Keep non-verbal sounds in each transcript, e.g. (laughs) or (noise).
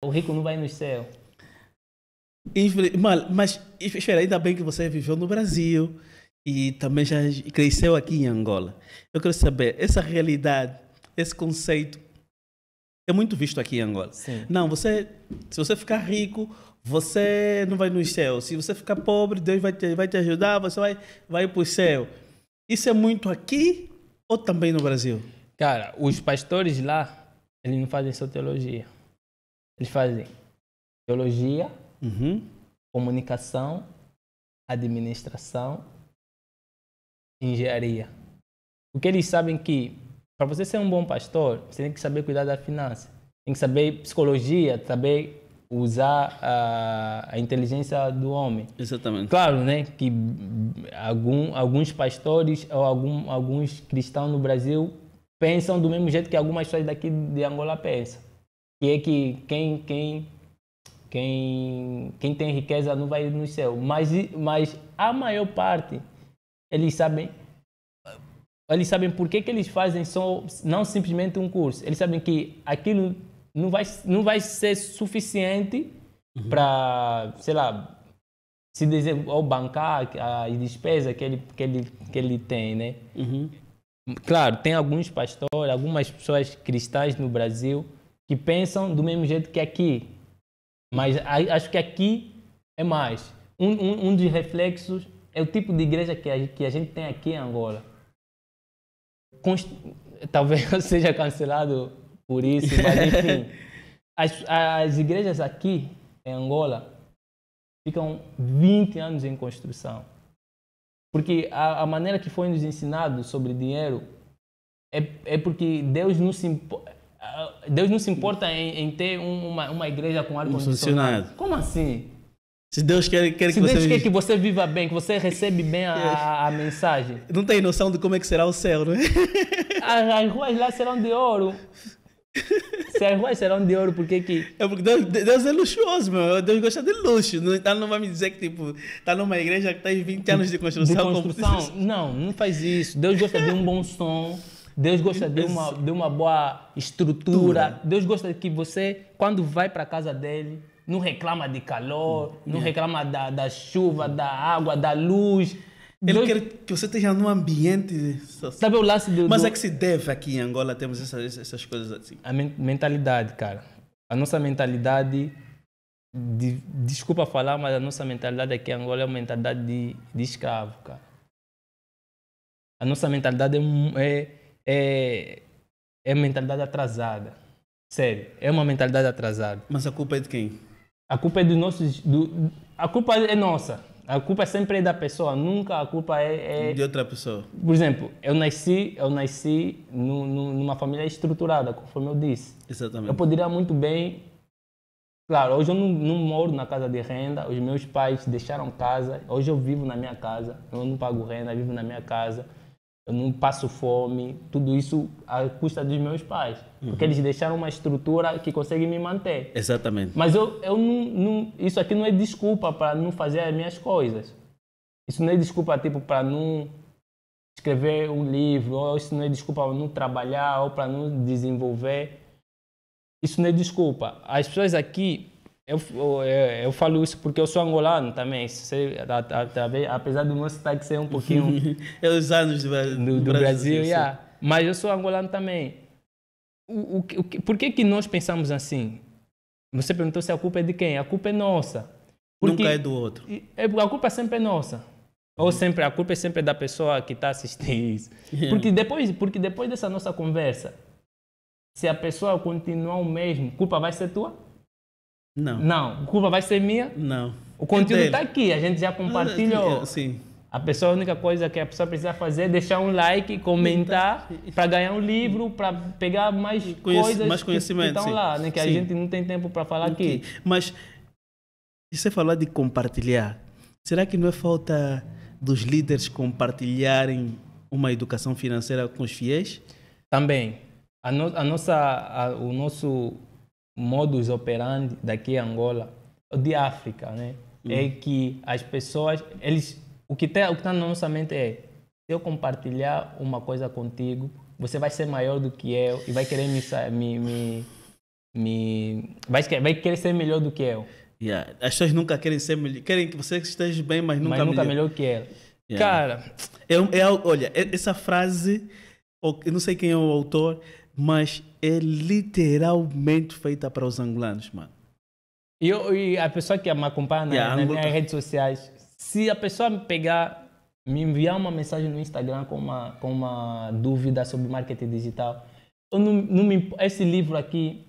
O rico não vai no céu. Mano, mas espera, ainda bem que você viveu no Brasil e também já cresceu aqui em Angola. Eu quero saber, essa realidade, esse conceito, é muito visto aqui em Angola. Sim. Não, você, se você ficar rico, você não vai no céu. Se você ficar pobre, Deus vai te, vai te ajudar, você vai, vai para o céu. Isso é muito aqui ou também no Brasil? Cara, os pastores lá, eles não fazem só teologia. Eles fazem teologia, uhum. comunicação, administração, engenharia. Porque eles sabem que para você ser um bom pastor, você tem que saber cuidar da finança, tem que saber psicologia, saber usar a, a inteligência do homem. Exatamente. Claro, né, que algum, alguns pastores ou algum, alguns cristãos no Brasil pensam do mesmo jeito que algumas pessoas daqui de Angola pensam que é que quem quem quem quem tem riqueza não vai no céu, mas mas a maior parte eles sabem eles sabem por que, que eles fazem só não simplesmente um curso. Eles sabem que aquilo não vai não vai ser suficiente uhum. para, sei lá, se dizer, ou bancar a despesa que ele, que ele, que ele tem, né? Uhum. Claro, tem alguns pastores, algumas pessoas cristãs no Brasil que pensam do mesmo jeito que aqui. Mas acho que aqui é mais. Um, um, um dos reflexos é o tipo de igreja que a, que a gente tem aqui em Angola. Const... Talvez (laughs) eu seja cancelado por isso, mas (laughs) enfim. As, as igrejas aqui em Angola ficam 20 anos em construção. Porque a, a maneira que foi nos ensinado sobre dinheiro é, é porque Deus nos impõe ah, Deus não se importa em, em ter uma, uma igreja com ar-condicionado. Como assim? Se Deus quer, quer, Se que, Deus você... quer que você viva bem, que você recebe bem a, a, mensagem. Não tem noção de como é que será o céu, né? (laughs) As, as ruas lá serão de ouro. Se as ruas serão de ouro, por que que... É porque Deus, Deus é luxuoso, meu. Deus gosta de luxo. Então não vai me dizer que, tipo, tá numa igreja que tá em 20 anos de construção. De construção? Como... Não, não faz isso. Deus gosta de um bom som. Deus gosta de uma, de uma boa estrutura. Deus gosta que você, quando vai para a casa dele, não reclama de calor, não reclama da, da chuva, da água, da luz. Ele Deus... quer que você esteja num ambiente. Sabe o lance do. Mas do... é que se deve aqui em Angola, temos essas, essas coisas assim. A men mentalidade, cara. A nossa mentalidade. De, desculpa falar, mas a nossa mentalidade aqui em Angola é uma mentalidade de, de escravo, cara. A nossa mentalidade é, é é, é mentalidade atrasada. Sério, é uma mentalidade atrasada. Mas a culpa é de quem? A culpa é dos nossos. Do, a culpa é nossa. A culpa é sempre da pessoa, nunca a culpa é, é... De outra pessoa. Por exemplo, eu nasci, eu nasci no, no, numa família estruturada, conforme eu disse. Exatamente. Eu poderia muito bem... Claro, hoje eu não, não, moro na casa de renda, os meus pais deixaram casa, hoje eu vivo na minha casa, eu não pago renda, vivo na minha casa eu não passo fome, tudo isso à custa dos meus pais. Uhum. Porque eles deixaram uma estrutura que consegue me manter. Exatamente. Mas eu, eu não, não isso aqui não é desculpa para não fazer as minhas coisas. Isso não é desculpa tipo para não escrever um livro, ou isso não é desculpa para não trabalhar, ou para não desenvolver. Isso não é desculpa. As pessoas aqui eu, eu, eu, falo isso porque eu sou angolano também. Você, a, a, apesar do meu sotaque ser um pouquinho. (laughs) é os anos do, do, do, Brasil, Brasil yeah. mas eu sou angolano também. O, o, o, por que, que nós pensamos assim? Você perguntou se a culpa é de quem? A culpa é nossa. Porque Nunca é do outro. É, a culpa sempre é nossa. Ou sempre, a culpa é sempre da pessoa que está assistindo (laughs) isso. Porque, depois, porque depois dessa nossa conversa, se a pessoa continuar o mesmo, culpa vai ser tua? Não. Não. A culpa vai ser minha? Não. O conteúdo é está aqui, a gente já compartilhou. Ah, é, sim. A pessoa, a única coisa que a pessoa precisa fazer é deixar um like, comentar, tá. para ganhar um livro, para pegar mais Conheci, coisas mais conhecimento, que, estão lá, né? que sim. a gente não tem tempo para falar okay. aqui. Mas, se você falar de compartilhar, será que não é falta dos líderes compartilharem uma educação financeira com os fiéis? Também. A, no, a nossa, a, o nosso modus operandi daqui a Angola, de África, né? Uhum. É que as pessoas, eles, o que está tá na nossa mente é, se eu compartilhar uma coisa contigo, você vai ser maior do que eu e vai querer me, me, me, me vai, vai querer ser melhor do que eu. Yeah. As pessoas nunca querem ser melhor. Querem que você esteja bem, mas nunca, mas nunca melhor. melhor que ela. Yeah. Cara. É, é, olha, essa frase, eu não sei quem é o autor, mas é literalmente feita para os angolanos, mano. E, e a pessoa que me acompanha yeah, nas minhas redes sociais, se a pessoa me pegar, me enviar uma mensagem no Instagram com uma, com uma dúvida sobre marketing digital, eu não, não me, esse livro aqui,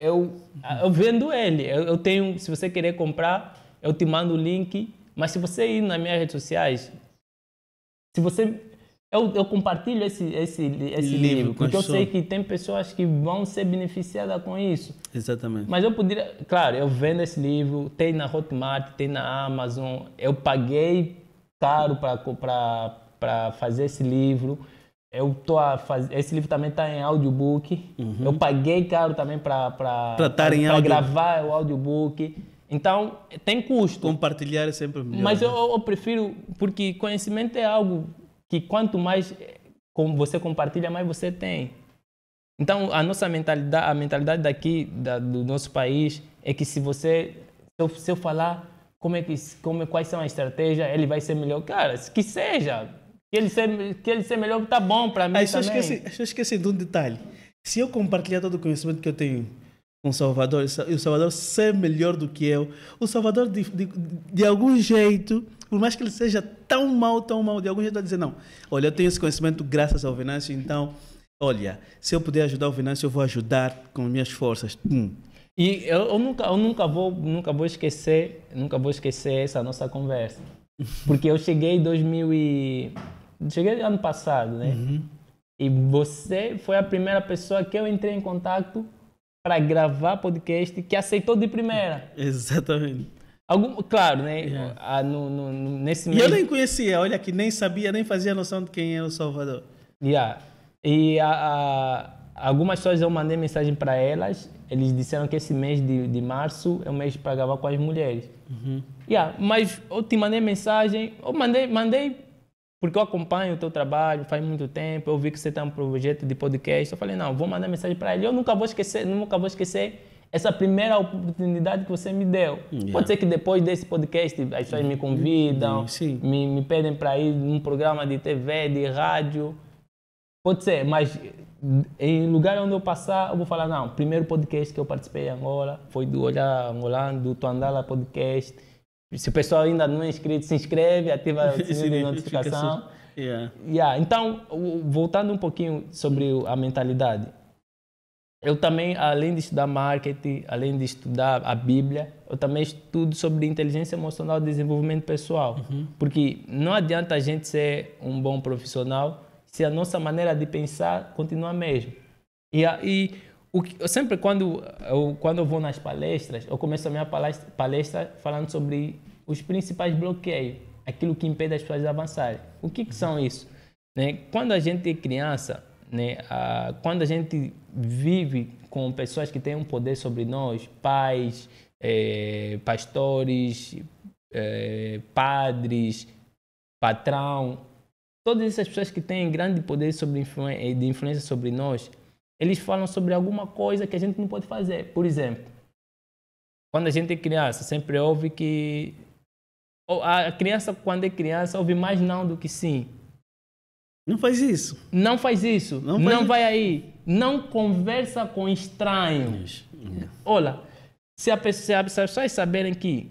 eu, eu vendo ele. Eu, eu tenho, se você querer comprar, eu te mando o link. Mas se você ir nas minhas redes sociais, se você eu, eu compartilho esse, esse, esse livro, livro porque eu sei que tem pessoas que vão ser beneficiadas com isso. Exatamente. Mas eu poderia, claro, eu vendo esse livro, tem na Hotmart, tem na Amazon, eu paguei caro para fazer esse livro. Eu tô a fazer Esse livro também está em audiobook. Uhum. Eu paguei caro também para gravar o audiobook. Então, tem custo. Compartilhar é sempre melhor. Mas né? eu, eu prefiro, porque conhecimento é algo que quanto mais eh, você compartilha, mais você tem. Então, a nossa mentalidade, a mentalidade daqui, da, do nosso país, é que se você, se eu, se eu falar como é que, como, quais são as estratégias, ele vai ser melhor. Cara, que seja, que ele ser, que ele ser melhor, tá bom para mim ah, também. Esqueci, eu esqueci de um detalhe. Se eu compartilhar todo o conhecimento que eu tenho com o Salvador e o Salvador ser melhor do que eu, o Salvador de, de, de algum jeito por mais que ele seja tão mal, tão mal, de algum jeito vai dizer, não, olha, eu tenho esse conhecimento graças ao Venâncio, então, olha, se eu puder ajudar o Venâncio, eu vou ajudar com minhas forças. Hum. E eu, eu, nunca, eu nunca, vou, nunca vou esquecer, nunca vou esquecer essa nossa conversa. (laughs) Porque eu cheguei em 2000 e... Cheguei ano passado, né? Uhum. E você foi a primeira pessoa que eu entrei em contato para gravar podcast que aceitou de primeira. Exatamente. Algum, claro, né? É. no, no, nesse E eu nem conhecia, olha que nem sabia, nem fazia noção de quem era o Salvador. Yeah. E a, a, algumas pessoas eu mandei mensagem para elas, eles disseram que esse mês de, de março é o mês para gravar com as mulheres. Uhum. Yeah. Mas eu te mandei mensagem, eu mandei, mandei porque eu acompanho o teu trabalho faz muito tempo, eu vi que você tem tá um projeto de podcast, eu falei, não, vou mandar mensagem para ele, eu nunca vou esquecer, nunca vou esquecer essa primeira oportunidade que você me deu. Yeah. Pode ser que depois desse podcast as pessoas me convidam, Sim. Me, me pedem para ir num programa de TV, de rádio. Pode ser, mas em lugar onde eu passar, eu vou falar, não, primeiro podcast que eu participei em Angola foi do Olhar Angolano, do Tuandala Podcast. Se o pessoal ainda não é inscrito, se inscreve, ativa o (laughs) sininho de notificação. Yeah. Yeah. Então, voltando um pouquinho sobre a mentalidade. Eu também, além de estudar marketing, além de estudar a Bíblia, eu também estudo sobre inteligência emocional e desenvolvimento pessoal. Uhum. Porque não adianta a gente ser um bom profissional se a nossa maneira de pensar continuar a mesma. E, e o que, eu sempre quando eu, quando eu vou nas palestras, eu começo a minha palestra, palestra falando sobre os principais bloqueios, aquilo que impede as pessoas de avançarem. O que, que são isso? Né? Quando a gente é criança, né, a, quando a gente vive com pessoas que têm um poder sobre nós, pais, é, pastores, é, padres, patrão, todas essas pessoas que têm grande poder sobre eh, de influência sobre nós, eles falam sobre alguma coisa que a gente não pode fazer. Por exemplo, quando a gente é criança, sempre ouve que a criança quando é criança ouve mais não do que sim. Não faz isso. Não faz isso. Não, faz não isso. vai aí. Não conversa com estranhos. É. Olha, se, a pessoa, se as pessoas saberem que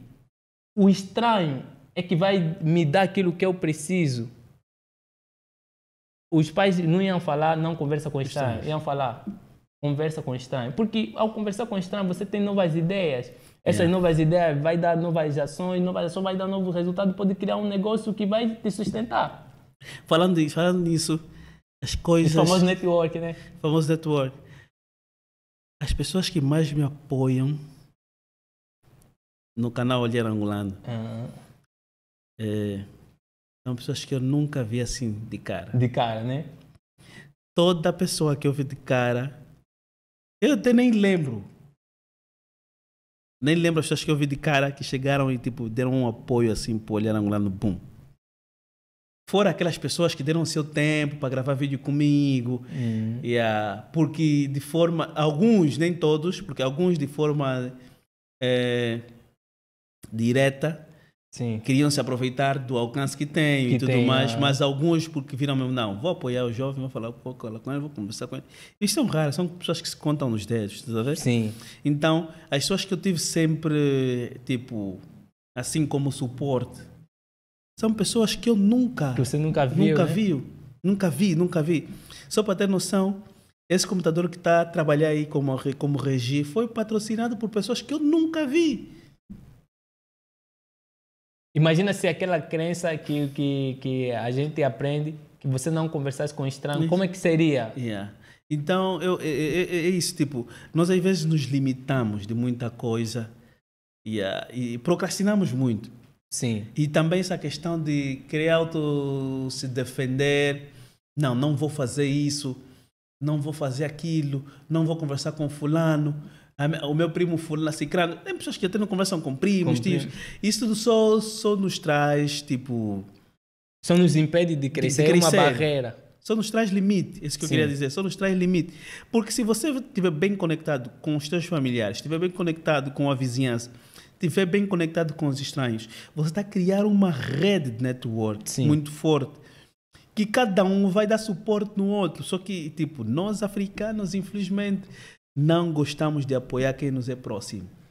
o estranho é que vai me dar aquilo que eu preciso, os pais não iam falar, não conversa com estranho. Estranhos. Iam falar, conversa com estranho. Porque ao conversar com estranho, você tem novas ideias. Essas é. novas ideias vai dar novas ações, novas ações vai dar novos resultados, pode criar um negócio que vai te sustentar. Falando falando nisso, as coisas. O famoso network, né? O famoso network. As pessoas que mais me apoiam no canal Olhar Angolano ah. é, são pessoas que eu nunca vi assim de cara. De cara, né? Toda pessoa que eu vi de cara, eu até nem lembro. Nem lembro as pessoas que eu vi de cara que chegaram e tipo deram um apoio assim pro Olhar Angolano, boom foram aquelas pessoas que deram seu tempo para gravar vídeo comigo. Hum. Yeah, porque de forma. Alguns, nem todos, porque alguns de forma é, direta Sim. queriam se aproveitar do alcance que tem que e tudo tem, mais, mas alguns porque viram mesmo, não, vou apoiar o jovem, vou falar um pouco com ele, vou conversar com ele. isto são raras, são pessoas que se contam nos dedos, tá vendo? Sim. Então, as pessoas que eu tive sempre, tipo, assim como suporte são pessoas que eu nunca. Que você nunca viu. Nunca né? viu. Nunca vi, nunca vi. Só para ter noção, esse computador que está a trabalhar aí como, como regi foi patrocinado por pessoas que eu nunca vi. Imagina se aquela crença que, que, que a gente aprende, que você não conversasse com estranho, como é que seria? Yeah. Então, eu, é, é, é, isso, tipo, nós às vezes nos limitamos de muita coisa yeah, e procrastinamos muito. Sim. E também essa questão de querer auto se defender. Não, não vou fazer isso, não vou fazer aquilo, não vou conversar com fulano. O meu primo fulano, assim, cicrano. Tem pessoas que até não conversam com primos, com tios. Isso tudo só, só nos traz, tipo... Só nos impede de crescer, de crescer. uma barreira. Só nos traz limite, é isso que Sim. eu queria dizer. Só nos traz limite. Porque se você estiver bem conectado com os seus familiares, estiver bem conectado com a vizinhança, estiver bem conectado com os estranhos, você está a criar uma rede de network Sim. muito forte. Que cada um vai dar suporte no outro. Só que, tipo, nós africanos, infelizmente, não gostamos de apoiar quem nos é próximo.